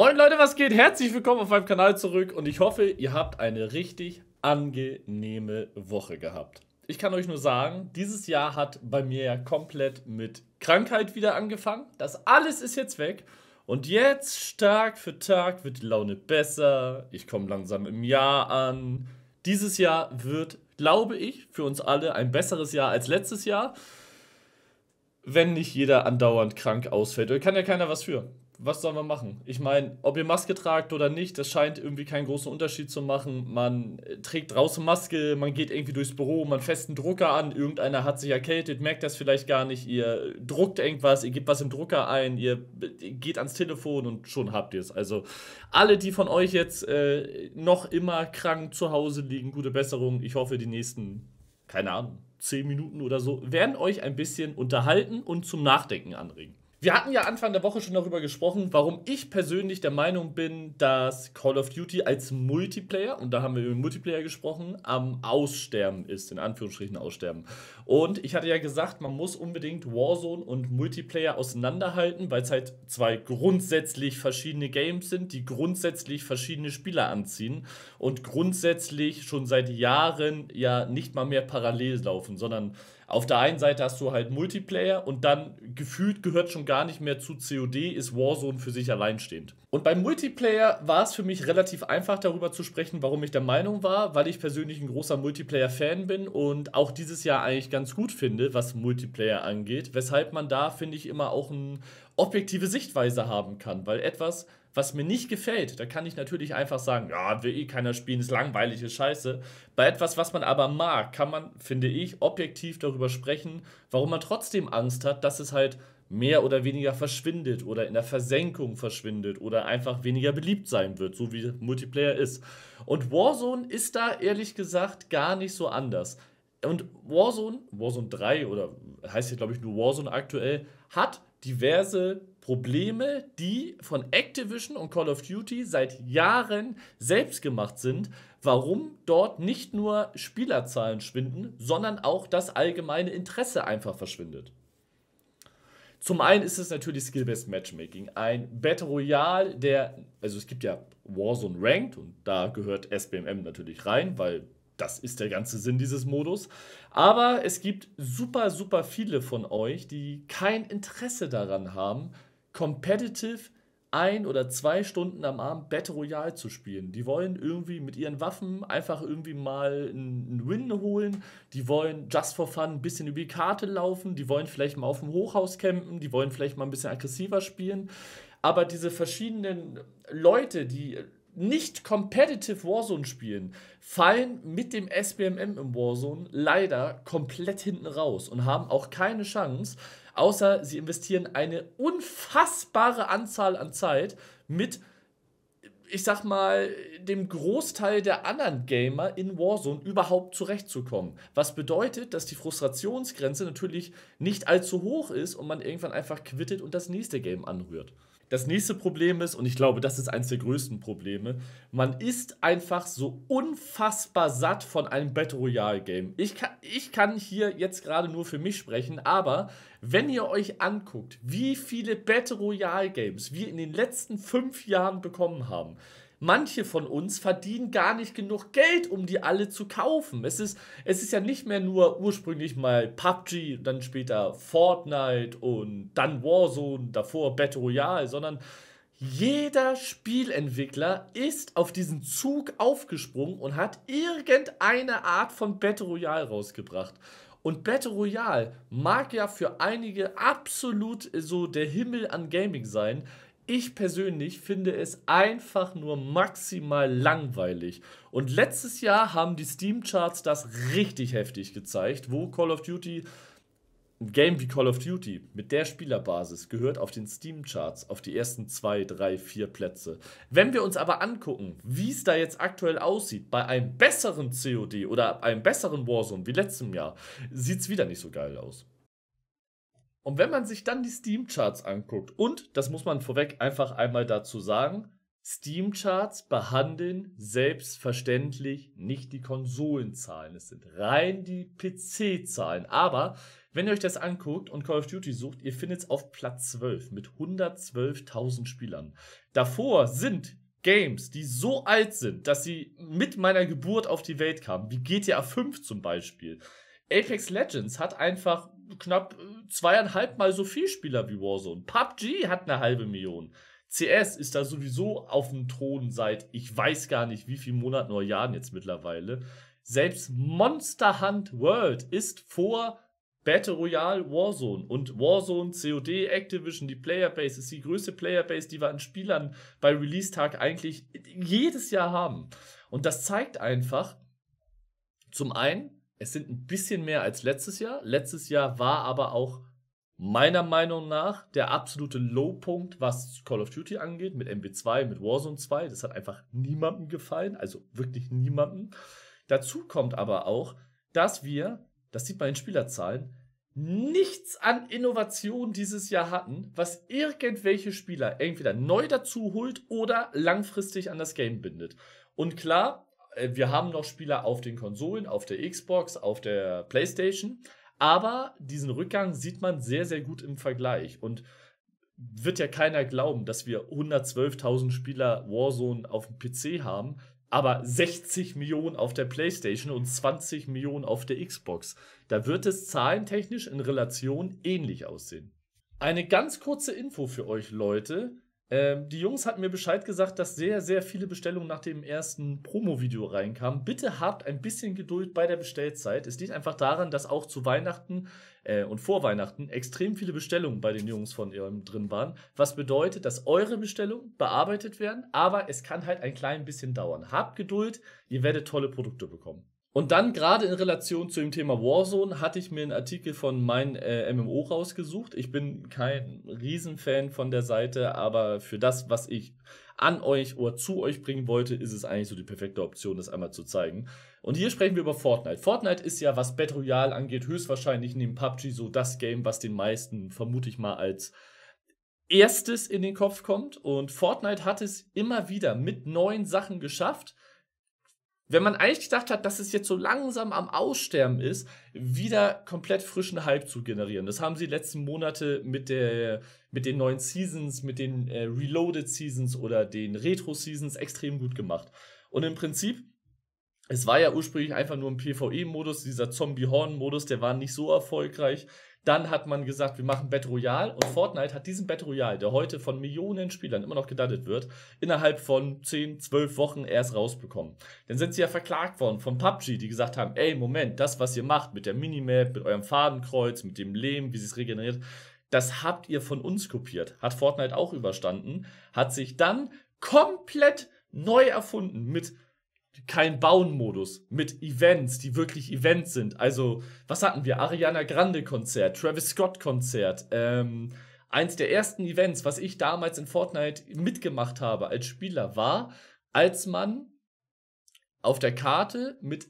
Moin Leute, was geht? Herzlich willkommen auf meinem Kanal zurück und ich hoffe, ihr habt eine richtig angenehme Woche gehabt. Ich kann euch nur sagen, dieses Jahr hat bei mir ja komplett mit Krankheit wieder angefangen. Das alles ist jetzt weg und jetzt Tag für Tag wird die Laune besser. Ich komme langsam im Jahr an. Dieses Jahr wird, glaube ich, für uns alle ein besseres Jahr als letztes Jahr, wenn nicht jeder andauernd krank ausfällt. Da kann ja keiner was für was soll man machen? Ich meine, ob ihr Maske tragt oder nicht, das scheint irgendwie keinen großen Unterschied zu machen. Man äh, trägt draußen Maske, man geht irgendwie durchs Büro, man einen Drucker an, irgendeiner hat sich erkältet, merkt das vielleicht gar nicht, ihr druckt irgendwas, ihr gebt was im Drucker ein, ihr äh, geht ans Telefon und schon habt ihr es. Also alle, die von euch jetzt äh, noch immer krank zu Hause liegen, gute Besserung. Ich hoffe, die nächsten, keine Ahnung, zehn Minuten oder so, werden euch ein bisschen unterhalten und zum Nachdenken anregen. Wir hatten ja Anfang der Woche schon darüber gesprochen, warum ich persönlich der Meinung bin, dass Call of Duty als Multiplayer, und da haben wir über Multiplayer gesprochen, am Aussterben ist, in Anführungsstrichen Aussterben. Und ich hatte ja gesagt, man muss unbedingt Warzone und Multiplayer auseinanderhalten, weil es halt zwei grundsätzlich verschiedene Games sind, die grundsätzlich verschiedene Spieler anziehen und grundsätzlich schon seit Jahren ja nicht mal mehr parallel laufen, sondern auf der einen Seite hast du halt Multiplayer und dann gefühlt gehört schon gar nicht mehr zu COD, ist Warzone für sich alleinstehend. Und beim Multiplayer war es für mich relativ einfach darüber zu sprechen, warum ich der Meinung war, weil ich persönlich ein großer Multiplayer-Fan bin und auch dieses Jahr eigentlich ganz gut finde, was Multiplayer angeht, weshalb man da, finde ich, immer auch eine objektive Sichtweise haben kann, weil etwas, was mir nicht gefällt, da kann ich natürlich einfach sagen, ja, will eh keiner spielen, ist langweilige Scheiße. Bei etwas, was man aber mag, kann man, finde ich, objektiv darüber sprechen, warum man trotzdem Angst hat, dass es halt mehr oder weniger verschwindet oder in der Versenkung verschwindet oder einfach weniger beliebt sein wird, so wie Multiplayer ist. Und Warzone ist da ehrlich gesagt gar nicht so anders. Und Warzone, Warzone 3 oder heißt ja glaube ich nur Warzone aktuell, hat diverse Probleme, die von Activision und Call of Duty seit Jahren selbst gemacht sind, warum dort nicht nur Spielerzahlen schwinden, sondern auch das allgemeine Interesse einfach verschwindet. Zum einen ist es natürlich Skill-Based Matchmaking. Ein Battle Royale, der, also es gibt ja Warzone Ranked und da gehört SBMM natürlich rein, weil das ist der ganze Sinn dieses Modus. Aber es gibt super, super viele von euch, die kein Interesse daran haben, competitive ein oder zwei Stunden am Abend Battle Royale zu spielen. Die wollen irgendwie mit ihren Waffen einfach irgendwie mal einen Win holen. Die wollen just for fun ein bisschen über die Karte laufen. Die wollen vielleicht mal auf dem Hochhaus campen. Die wollen vielleicht mal ein bisschen aggressiver spielen. Aber diese verschiedenen Leute, die nicht competitive Warzone spielen, fallen mit dem SBMM im Warzone leider komplett hinten raus und haben auch keine Chance, Außer sie investieren eine unfassbare Anzahl an Zeit mit, ich sag mal, dem Großteil der anderen Gamer in Warzone überhaupt zurechtzukommen. Was bedeutet, dass die Frustrationsgrenze natürlich nicht allzu hoch ist und man irgendwann einfach quittet und das nächste Game anrührt. Das nächste Problem ist, und ich glaube, das ist eines der größten Probleme, man ist einfach so unfassbar satt von einem Battle Royale Game. Ich kann, ich kann hier jetzt gerade nur für mich sprechen, aber wenn ihr euch anguckt, wie viele Battle Royale Games wir in den letzten fünf Jahren bekommen haben, manche von uns verdienen gar nicht genug Geld, um die alle zu kaufen. Es ist, es ist ja nicht mehr nur ursprünglich mal PUBG, dann später Fortnite und dann Warzone, davor Battle Royale, sondern jeder Spielentwickler ist auf diesen Zug aufgesprungen und hat irgendeine Art von Battle Royale rausgebracht. Und Battle Royale mag ja für einige absolut so der Himmel an Gaming sein ich persönlich finde es einfach nur maximal langweilig. Und letztes Jahr haben die Steam-Charts das richtig heftig gezeigt, wo Call of Duty, ein Game wie Call of Duty mit der Spielerbasis gehört auf den Steam-Charts auf die ersten zwei, drei, vier Plätze. Wenn wir uns aber angucken, wie es da jetzt aktuell aussieht, bei einem besseren COD oder einem besseren Warzone wie letztem Jahr, sieht es wieder nicht so geil aus. Und wenn man sich dann die Steam-Charts anguckt, und das muss man vorweg einfach einmal dazu sagen, Steam-Charts behandeln selbstverständlich nicht die Konsolenzahlen. Es sind rein die PC-Zahlen. Aber wenn ihr euch das anguckt und Call of Duty sucht, ihr findet es auf Platz 12 mit 112.000 Spielern. Davor sind Games, die so alt sind, dass sie mit meiner Geburt auf die Welt kamen, wie GTA 5 zum Beispiel. Apex Legends hat einfach knapp äh, zweieinhalb Mal so viel Spieler wie Warzone. PUBG hat eine halbe Million. CS ist da sowieso auf dem Thron seit ich weiß gar nicht wie vielen Monaten oder Jahren jetzt mittlerweile. Selbst Monster Hunt World ist vor Battle Royale Warzone und Warzone, COD, Activision, die Playerbase ist die größte Playerbase, die wir an Spielern bei Release-Tag eigentlich jedes Jahr haben. Und das zeigt einfach, zum einen, es sind ein bisschen mehr als letztes Jahr. Letztes Jahr war aber auch meiner Meinung nach der absolute Lowpunkt, was Call of Duty angeht, mit MW2, mit Warzone 2. Das hat einfach niemandem gefallen, also wirklich niemandem. Dazu kommt aber auch, dass wir, das sieht man in Spielerzahlen, nichts an Innovation dieses Jahr hatten, was irgendwelche Spieler entweder neu dazu holt oder langfristig an das Game bindet. Und klar, äh, wir haben noch Spieler auf den Konsolen, auf der Xbox, auf der PlayStation. Aber diesen Rückgang sieht man sehr, sehr gut im Vergleich. Und wird ja keiner glauben, dass wir 112.000 Spieler Warzone auf dem PC haben, aber 60 Millionen auf der PlayStation und 20 Millionen auf der Xbox. Da wird es zahlentechnisch in Relation ähnlich aussehen. Eine ganz kurze Info für euch Leute. Ähm, die Jungs hatten mir Bescheid gesagt, dass sehr, sehr viele Bestellungen nach dem ersten Promo-Video reinkamen. Bitte habt ein bisschen Geduld bei der Bestellzeit. Es liegt einfach daran, dass auch zu Weihnachten äh, und vor Weihnachten extrem viele Bestellungen bei den Jungs von ihrem drin waren. Was bedeutet, dass eure Bestellungen bearbeitet werden, aber es kann halt ein klein bisschen dauern. Habt Geduld, ihr werdet tolle Produkte bekommen. Und dann gerade in Relation zu dem Thema Warzone hatte ich mir einen Artikel von mein äh, MMO rausgesucht. Ich bin kein Riesenfan von der Seite, aber für das, was ich an euch oder zu euch bringen wollte, ist es eigentlich so die perfekte Option, das einmal zu zeigen. Und hier sprechen wir über Fortnite. Fortnite ist ja, was Battle Royale angeht, höchstwahrscheinlich neben PUBG so das Game, was den meisten, vermute ich mal, als erstes in den Kopf kommt. Und Fortnite hat es immer wieder mit neuen Sachen geschafft wenn man eigentlich gedacht hat, dass es jetzt so langsam am Aussterben ist, wieder komplett frischen Hype zu generieren. Das haben sie die letzten Monate mit, der, mit den neuen Seasons, mit den äh, Reloaded Seasons oder den Retro Seasons extrem gut gemacht. Und im Prinzip es war ja ursprünglich einfach nur ein PvE-Modus, dieser Zombie-Horn-Modus, der war nicht so erfolgreich. Dann hat man gesagt, wir machen Battle Royale und Fortnite hat diesen Battle Royale, der heute von Millionen Spielern immer noch gedattet wird, innerhalb von 10, 12 Wochen erst rausbekommen. Dann sind sie ja verklagt worden von PUBG, die gesagt haben, ey, Moment, das, was ihr macht mit der Minimap, mit eurem Fadenkreuz, mit dem Lehm, wie sie es regeneriert, das habt ihr von uns kopiert. Hat Fortnite auch überstanden, hat sich dann komplett neu erfunden mit kein Bauen-Modus mit Events, die wirklich Events sind. Also, was hatten wir? Ariana Grande-Konzert, Travis Scott-Konzert, ähm, eins der ersten Events, was ich damals in Fortnite mitgemacht habe als Spieler, war, als man auf der Karte mit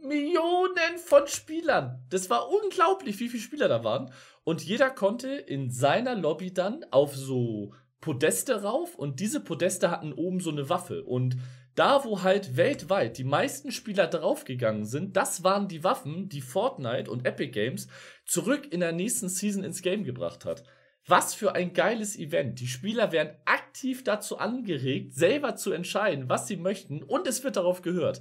Millionen von Spielern. Das war unglaublich, wie viele Spieler da waren. Und jeder konnte in seiner Lobby dann auf so Podeste rauf und diese Podeste hatten oben so eine Waffe. Und da, wo halt weltweit die meisten Spieler draufgegangen sind, das waren die Waffen, die Fortnite und Epic Games zurück in der nächsten Season ins Game gebracht hat. Was für ein geiles Event. Die Spieler werden aktiv dazu angeregt, selber zu entscheiden, was sie möchten und es wird darauf gehört.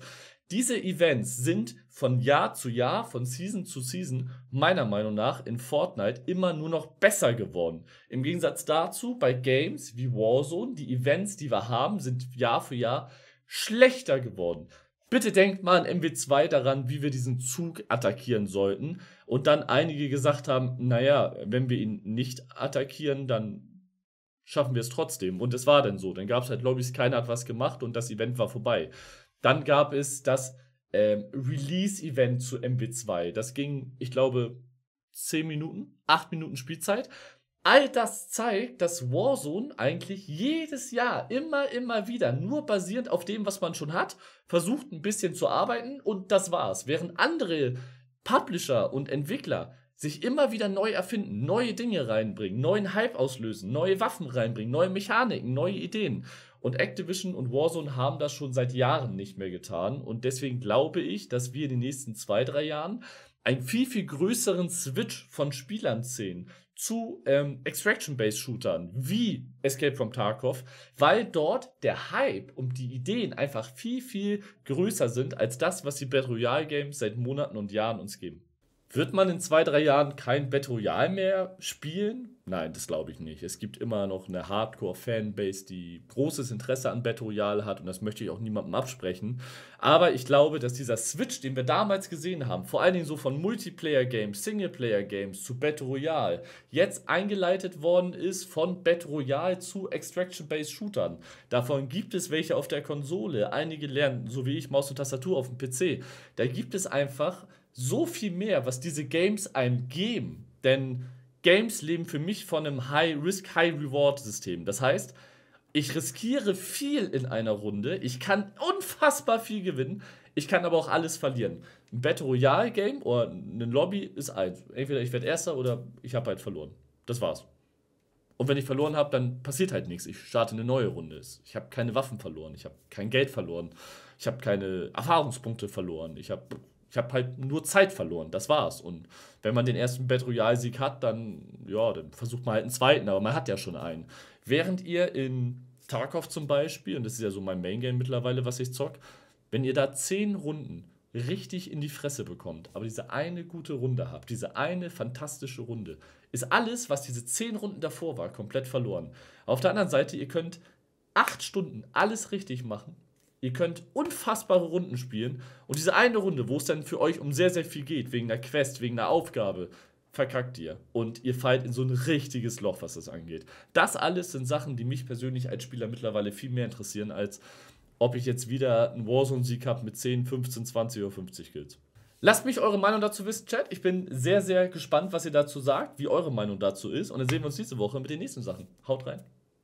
Diese Events sind von Jahr zu Jahr, von Season zu Season, meiner Meinung nach in Fortnite immer nur noch besser geworden. Im Gegensatz dazu bei Games wie Warzone, die Events, die wir haben, sind Jahr für Jahr schlechter geworden. Bitte denkt mal an MW2 daran, wie wir diesen Zug attackieren sollten. Und dann einige gesagt haben, naja, wenn wir ihn nicht attackieren, dann schaffen wir es trotzdem. Und es war dann so. Dann gab es halt Lobbys, keiner hat was gemacht und das Event war vorbei. Dann gab es das ähm, Release-Event zu MW2. Das ging, ich glaube, 10 Minuten, 8 Minuten Spielzeit. All das zeigt, dass Warzone eigentlich jedes Jahr immer, immer wieder nur basierend auf dem, was man schon hat, versucht ein bisschen zu arbeiten und das war's. Während andere Publisher und Entwickler sich immer wieder neu erfinden, neue Dinge reinbringen, neuen Hype auslösen, neue Waffen reinbringen, neue Mechaniken, neue Ideen. Und Activision und Warzone haben das schon seit Jahren nicht mehr getan. Und deswegen glaube ich, dass wir in den nächsten zwei, drei Jahren einen viel, viel größeren Switch von Spielern sehen, zu ähm, Extraction-Based-Shootern wie Escape from Tarkov, weil dort der Hype und die Ideen einfach viel, viel größer sind als das, was die Battle Royale Games seit Monaten und Jahren uns geben. Wird man in zwei, drei Jahren kein Battle Royale mehr spielen? Nein, das glaube ich nicht. Es gibt immer noch eine Hardcore-Fanbase, die großes Interesse an Battle Royale hat und das möchte ich auch niemandem absprechen. Aber ich glaube, dass dieser Switch, den wir damals gesehen haben, vor allen Dingen so von Multiplayer-Games, Singleplayer-Games zu Battle Royale, jetzt eingeleitet worden ist von Battle Royale zu Extraction-Based Shootern. Davon gibt es welche auf der Konsole, einige lernen, so wie ich, Maus und Tastatur auf dem PC. Da gibt es einfach so viel mehr, was diese Games einem geben. Denn Games leben für mich von einem High-Risk, High-Reward-System. Das heißt, ich riskiere viel in einer Runde, ich kann unfassbar viel gewinnen, ich kann aber auch alles verlieren. Ein Battle Royale Game oder ein Lobby ist eins. Entweder ich werde Erster oder ich habe halt verloren. Das war's. Und wenn ich verloren habe, dann passiert halt nichts. Ich starte eine neue Runde. Ich habe keine Waffen verloren, ich habe kein Geld verloren, ich habe keine Erfahrungspunkte verloren, ich habe ich habe halt nur Zeit verloren, das war's. Und wenn man den ersten Battle Royale-Sieg hat, dann, ja, dann versucht man halt einen zweiten, aber man hat ja schon einen. Während ihr in Tarkov zum Beispiel, und das ist ja so mein Main-Game mittlerweile, was ich zock, wenn ihr da zehn Runden richtig in die Fresse bekommt, aber diese eine gute Runde habt, diese eine fantastische Runde, ist alles, was diese zehn Runden davor war, komplett verloren. Auf der anderen Seite, ihr könnt acht Stunden alles richtig machen, Ihr könnt unfassbare Runden spielen. Und diese eine Runde, wo es dann für euch um sehr, sehr viel geht, wegen der Quest, wegen der Aufgabe, verkackt ihr. Und ihr fallt in so ein richtiges Loch, was das angeht. Das alles sind Sachen, die mich persönlich als Spieler mittlerweile viel mehr interessieren, als ob ich jetzt wieder einen Warzone-Sieg habe mit 10, 15, 20 oder 50 Kills. Lasst mich eure Meinung dazu wissen, Chat. Ich bin sehr, sehr gespannt, was ihr dazu sagt, wie eure Meinung dazu ist. Und dann sehen wir uns nächste Woche mit den nächsten Sachen. Haut rein.